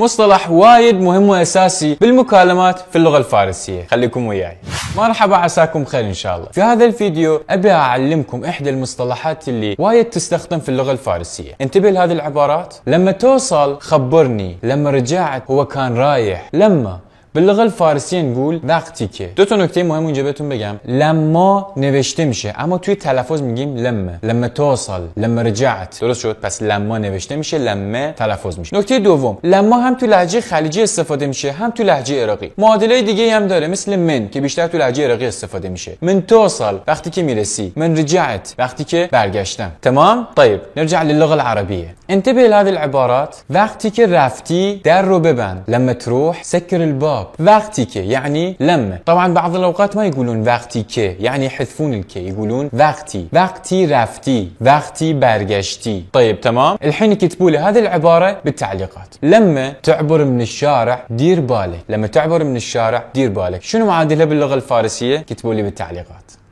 مصطلح وايد مهم واساسي بالمكالمات في اللغه الفارسيه خليكم وياي مرحبا عساكم خير ان شاء الله في هذا الفيديو ابي اعلمكم احدى المصطلحات اللي وايد تستخدم في اللغه الفارسيه انتبه لهذه العبارات لما توصل خبرني لما رجعت هو كان رايح لما به لغه فارسی نقول وقتی که دو تا نکته مهم اونجا بهتون بگم لما نوشته میشه اما توی تلفظ میگیم لما لما توصل لما رجعت درست شد پس لما نوشته میشه لما تلفظ میشه نکته دوم لما هم تو لهجه خلیجی استفاده میشه هم تو لهجه عراقی معادله دیگه هم داره مثل من که بیشتر تو لهجه عراقی استفاده میشه من توصل وقتی که میرسی من رجعت وقتی که برگشتم تمام طیب نرجع للغه العربیه انتبه لهذه العبارات وقتك که در رو ببند لما تروح سكر الباب وقتی يعني لما طبعا بعض الاوقات ما يقولون وقتی يعني يحذفون الكي يقولون وقتي وقتي رفتي وقتي برجشتي طيب تمام الحين اكتبوا لي هذه العبارة بالتعليقات لما تعبر من الشارع دير بالك لما تعبر من الشارع دير بالك شنو معادلها باللغة الفارسية كتبوا لي بالتعليقات